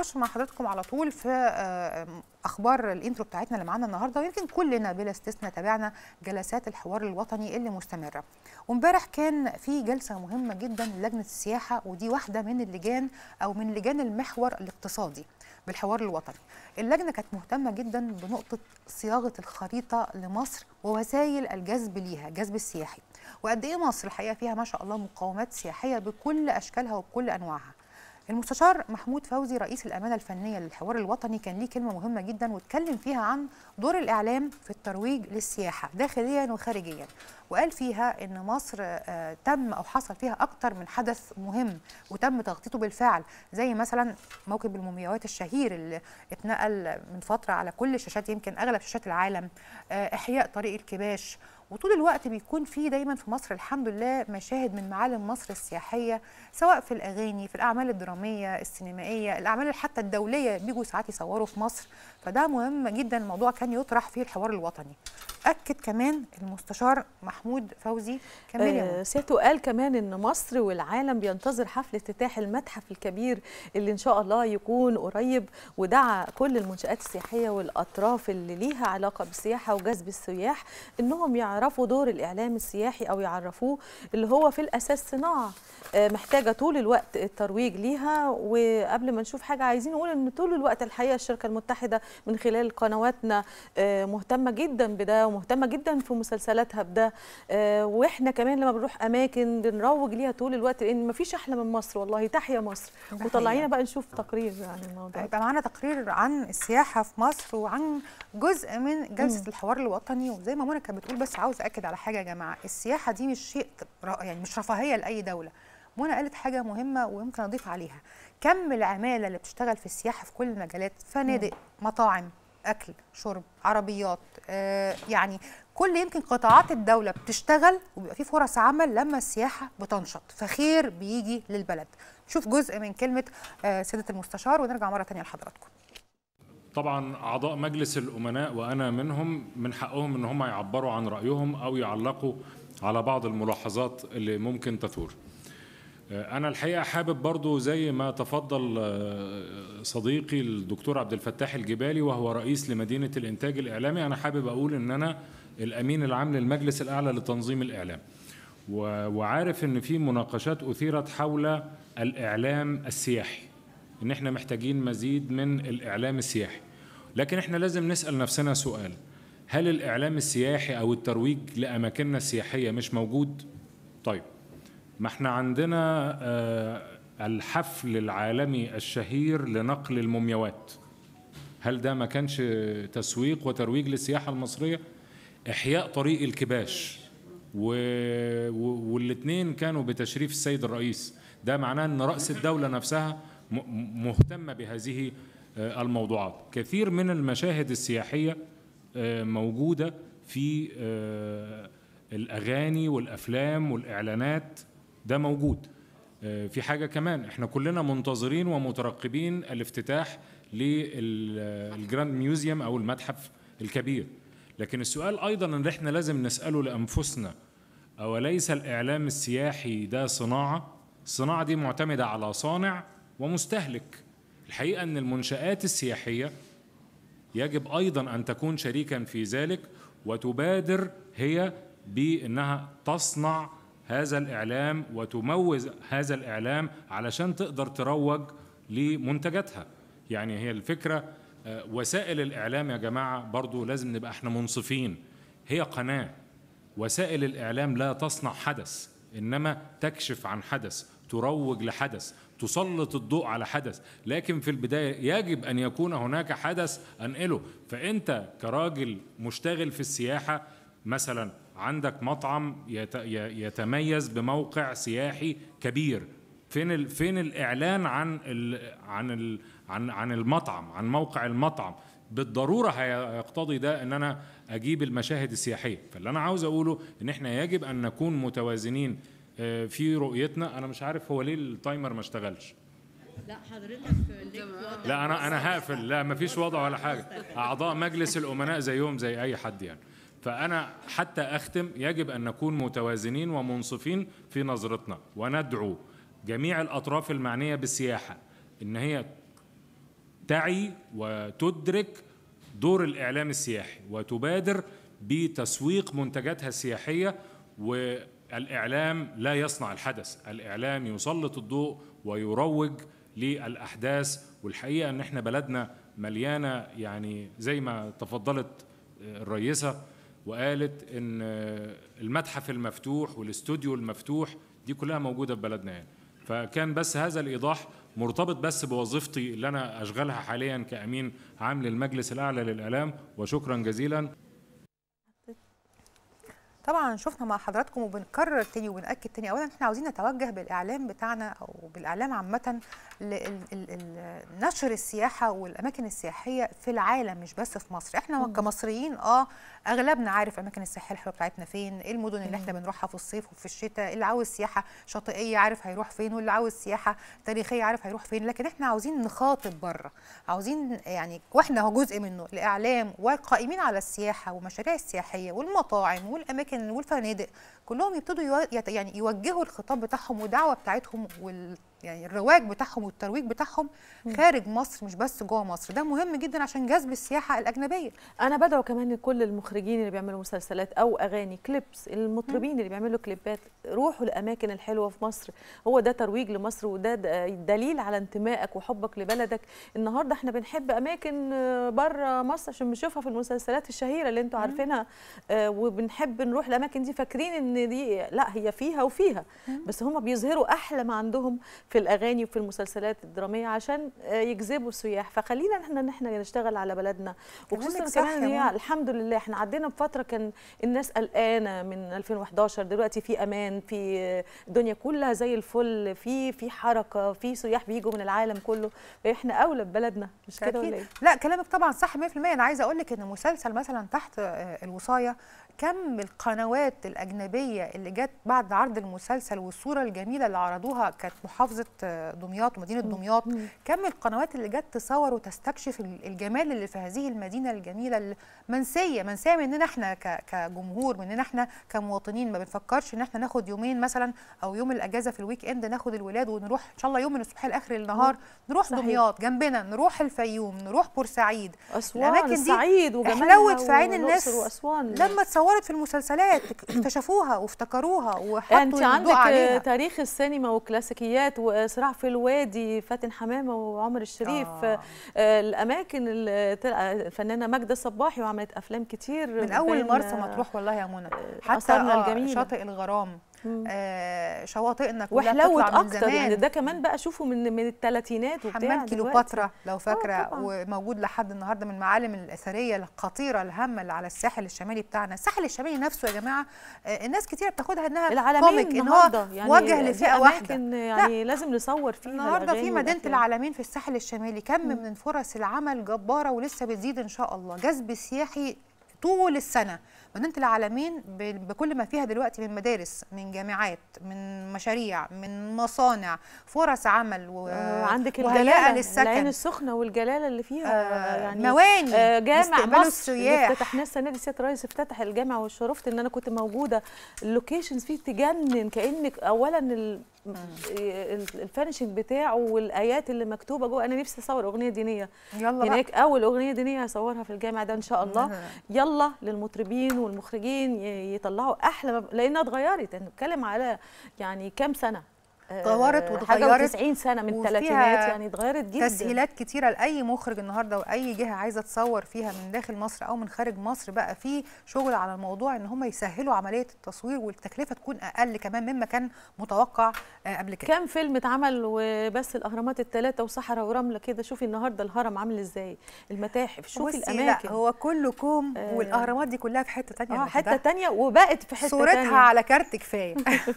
هخش مع حضراتكم على طول في آه، اخبار الانترو بتاعتنا اللي معانا النهارده ويمكن كلنا بلا استثناء تابعنا جلسات الحوار الوطني اللي مستمره وامبارح كان في جلسه مهمه جدا للجنه السياحه ودي واحده من اللجان او من لجان المحور الاقتصادي بالحوار الوطني اللجنه كانت مهتمه جدا بنقطه صياغه الخريطه لمصر ووسائل الجذب ليها الجذب السياحي وقد ايه مصر الحقيقه فيها ما شاء الله مقاومات سياحيه بكل اشكالها وبكل انواعها المستشار محمود فوزي رئيس الامانه الفنيه للحوار الوطني كان ليه كلمه مهمه جدا واتكلم فيها عن دور الاعلام في الترويج للسياحه داخليا وخارجيا وقال فيها ان مصر آه، تم او حصل فيها اكتر من حدث مهم وتم تغطيته بالفعل زي مثلا موكب المومياوات الشهير اللي اتنقل من فتره على كل الشاشات يمكن اغلب شاشات العالم آه، احياء طريق الكباش وطول الوقت بيكون في دايما في مصر الحمد لله مشاهد من معالم مصر السياحيه سواء في الاغاني في الاعمال الدراميه السينمائيه الاعمال حتى الدوليه بيجوا ساعات يصوروا في مصر فده مهم جدا الموضوع كان يطرح في الحوار الوطني اكد كمان المستشار محمود فوزي كمان آه، سيادته قال كمان ان مصر والعالم بينتظر حفل افتتاح المتحف الكبير اللي ان شاء الله يكون قريب ودعا كل المنشات السياحيه والاطراف اللي ليها علاقه بالسياحه وجذب السياح انهم يعرفوا دور الاعلام السياحي او يعرفوه اللي هو في الاساس صناعه آه، محتاجه طول الوقت الترويج ليها وقبل ما نشوف حاجه عايزين نقول ان طول الوقت الحقيقه الشركه المتحده من خلال قنواتنا آه، مهتمه جدا بده ومهتمه جدا في مسلسلاتها بده آه، واحنا كمان لما بنروح اماكن بنروج ليها طول الوقت لان ما فيش احلى من مصر والله تحيا مصر وطلعينا بقى نشوف تقرير عن الموضوع يبقى معانا تقرير عن السياحه في مصر وعن جزء من جلسه مم. الحوار الوطني وزي ما منى كانت بتقول بس عاوز اكد على حاجه يا جماعه السياحه دي مش شيء يعني مش رفاهيه لاي دوله منى قالت حاجه مهمه ويمكن اضيف عليها كم العماله اللي بتشتغل في السياحه في كل المجالات فنادق مطاعم اكل شرب عربيات آه، يعني كل يمكن قطاعات الدوله بتشتغل وبيبقى في فرص عمل لما السياحه بتنشط فخير بيجي للبلد شوف جزء من كلمه سيده آه، سياده المستشار ونرجع مره ثانيه لحضراتكم طبعا اعضاء مجلس الامناء وانا منهم من حقهم ان هم يعبروا عن رايهم او يعلقوا على بعض الملاحظات اللي ممكن تثور آه، انا الحقيقه حابب برضو زي ما تفضل آه، صديقي الدكتور عبد الفتاح الجبالي وهو رئيس لمدينه الانتاج الاعلامي انا حابب اقول ان انا الامين العام للمجلس الاعلى لتنظيم الاعلام وعارف ان في مناقشات اثيرت حول الاعلام السياحي ان احنا محتاجين مزيد من الاعلام السياحي لكن احنا لازم نسال نفسنا سؤال هل الاعلام السياحي او الترويج لاماكننا السياحيه مش موجود طيب ما احنا عندنا آه، الحفل العالمي الشهير لنقل المومياوات هل ده ما كانش تسويق وترويج للسياحة المصرية؟ إحياء طريق الكباش و... و... والاثنين كانوا بتشريف السيد الرئيس ده معناه أن رأس الدولة نفسها مهتمة بهذه آه، الموضوعات كثير من المشاهد السياحية آه، موجودة في الأغاني والأفلام والإعلانات ده موجود آه، في حاجه كمان احنا كلنا منتظرين ومترقبين الافتتاح للجراند ميوزيوم او المتحف الكبير لكن السؤال ايضا ان احنا لازم نساله لانفسنا اوليس الاعلام السياحي ده صناعه الصناعه دي معتمده على صانع ومستهلك الحقيقه ان المنشات السياحيه يجب ايضا ان تكون شريكا في ذلك وتبادر هي بانها تصنع هذا الإعلام وتموز هذا الإعلام علشان تقدر تروج لمنتجاتها يعني هي الفكرة آه، وسائل الإعلام يا جماعة برضو لازم نبقى احنا منصفين هي قناة وسائل الإعلام لا تصنع حدث إنما تكشف عن حدث تروج لحدث تسلط الضوء على حدث لكن في البداية يجب أن يكون هناك حدث أنقله فأنت كراجل مشتغل في السياحة مثلا عندك مطعم يتميز بموقع سياحي كبير فين فين الاعلان عن الـ عن الـ عن عن المطعم عن موقع المطعم بالضروره هيقتضي ده ان انا اجيب المشاهد السياحيه فاللي انا عاوز اقوله ان احنا يجب ان نكون متوازنين آه، في رؤيتنا انا مش عارف هو ليه التايمر ما اشتغلش لا حضرتك لا انا انا هقفل لا مفيش وضع ولا حاجه اعضاء مجلس الامناء زيهم زي اي حد يعني فأنا حتى أختم يجب أن نكون متوازنين ومنصفين في نظرتنا وندعو جميع الأطراف المعنية بالسياحة إن هي تعي وتدرك دور الإعلام السياحي وتبادر بتسويق منتجاتها السياحية والإعلام لا يصنع الحدث الإعلام يسلط الضوء ويروج للأحداث والحقيقة أن احنا بلدنا مليانة يعني زي ما تفضلت الرئيسة وقالت ان المتحف المفتوح والاستوديو المفتوح دي كلها موجوده في بلدنا يعني فكان بس هذا الايضاح مرتبط بس بوظيفتي اللي انا اشغلها حاليا كامين عام للمجلس الاعلى للاعلام وشكرا جزيلا طبعا شفنا مع حضراتكم وبنكرر تاني وبنأكد تاني اولا احنا عاوزين نتوجه بالاعلام بتاعنا او بالاعلام عامه لنشر السياحه والاماكن السياحيه في العالم مش بس في مصر احنا كمصريين اه اغلبنا عارف الاماكن السياحيه الحلوه بتاعتنا فين ايه المدن اللي احنا بنروحها في الصيف وفي الشتاء اللي عاوز سياحه شاطئيه عارف هيروح فين واللي عاوز سياحه تاريخيه عارف هيروح فين لكن احنا عاوزين نخاطب بره عاوزين يعني واحنا هو جزء منه الاعلام والقائمين على السياحه ومشاريع السياحيه والمطاعم والاماكن والاماكن والفنادق كلهم يبتدوا يعني يوجهوا الخطاب بتاعهم والدعوه بتاعتهم وال يعني الرواج بتاعهم والترويج بتاعهم خارج مصر مش بس جوه مصر ده مهم جدا عشان جذب السياحه الاجنبيه انا بدعو كمان كل المخرجين اللي بيعملوا مسلسلات او اغاني كليبس المطربين اللي بيعملوا كليبات روحوا الاماكن الحلوه في مصر هو ده ترويج لمصر وده دليل على انتمائك وحبك لبلدك النهارده احنا بنحب اماكن آه، بره مصر عشان بنشوفها في المسلسلات الشهيره اللي انتم عارفينها آه، وبنحب نروح الاماكن دي فاكرين ان دي لا هي فيها وفيها بس هم بيظهروا احلى ما عندهم في الاغاني وفي المسلسلات الدراميه عشان آه، يجذبوا السياح فخلينا احنا ان احنا نشتغل على بلدنا وخصوصا كمان الحمد لله احنا عدينا بفتره كان الناس قلقانه من 2011 دلوقتي في امان في آه، الدنيا كلها زي الفل في في حركه في سياح بيجوا من العالم كله احنا اولى ببلدنا مش كده ولا إيه؟ لا كلامك طبعا صح 100% انا عايزه اقول لك ان مسلسل مثلا تحت آه، الوصايه كم القنوات الاجنبيه اللي جت بعد عرض المسلسل والصوره الجميله اللي عرضوها كانت محافظه محافظه آه، دمياط ومدينه دمياط كم القنوات اللي جت تصور وتستكشف الجمال اللي في هذه المدينه الجميله المنسيه منسيه مننا احنا كجمهور مننا احنا كمواطنين ما بنفكرش ان احنا ناخد يومين مثلا او يوم الاجازه في الويك اند ناخد الولاد ونروح ان شاء الله يوم من الصبح لاخر النهار نروح صحيح. دمياط جنبنا نروح الفيوم نروح بورسعيد اسوان الاماكن دي سعيد وجمالها في عين الناس وأسوان. لما اتصورت في المسلسلات اكتشفوها وافتكروها وحطوا انت عندك عليها. تاريخ السينما وكلاسيكيات و صراع في الوادي فاتن حمامه وعمر الشريف آه. آه، الاماكن الفنانه ماجده الصباحي وعملت افلام كتير من اول مرسى آه، مطروح والله يا منى آه، حتى الجميل. شاطئ الغرام آه، شواطئنا كلها وحلوت اكتر يعني ده كمان بقى شوفوا من من الثلاثينات وبتاع حمام كيلوباترا لو آه، فاكره وموجود لحد النهارده من المعالم الاثريه الخطيره الهامه اللي على الساحل الشمالي بتاعنا الساحل الشمالي نفسه يا جماعه آه، الناس كتير بتاخدها انها كوميك ان هو يعني وجه لفئه واحده يعني لا. لازم نصور فيها النهارده في مدينه العالمين في الساحل الشمالي كم من فرص العمل جباره ولسه بتزيد ان شاء الله جذب سياحي طول السنه مدينه العالمين بكل ما فيها دلوقتي من مدارس من جامعات من مشاريع من مصانع فرص عمل و... آه، عندك الجلاله للسكن العين السخنه والجلاله اللي فيها آه يعني مواني آه جامع مصر السياح افتتحناه السنه دي سياده الرئيس افتتح الجامع وشرفت ان انا كنت موجوده اللوكيشنز فيه تجنن كانك اولا ال... الفانشنج بتاعه والايات اللي مكتوبه جوه انا نفسي اصور اغنيه دينيه يلا هناك بقى. اول اغنيه دينيه هصورها في الجامع ده ان شاء الله يلا الله للمطربين والمخرجين يطلعوا احلى لانها اتغيرت انا يعني بتكلم على يعني كام سنه اتطورت آه، واتغيرت 90 سنه من الثلاثينات يعني اتغيرت جدا تسهيلات كتيره لاي مخرج النهارده واي جهه عايزه تصور فيها من داخل مصر او من خارج مصر بقى في شغل على الموضوع ان هم يسهلوا عمليه التصوير والتكلفه تكون اقل كمان مما كان متوقع آه، قبل كده كام فيلم اتعمل وبس الاهرامات الثلاثه وصحراء ورمله كده شوفي النهارده الهرم عامل ازاي المتاحف شوفي الاماكن لا هو كله كوم آه والاهرامات دي كلها في حته ثانيه اه حته ثانيه وبقت في حته ثانيه صورتها على كارت كفايه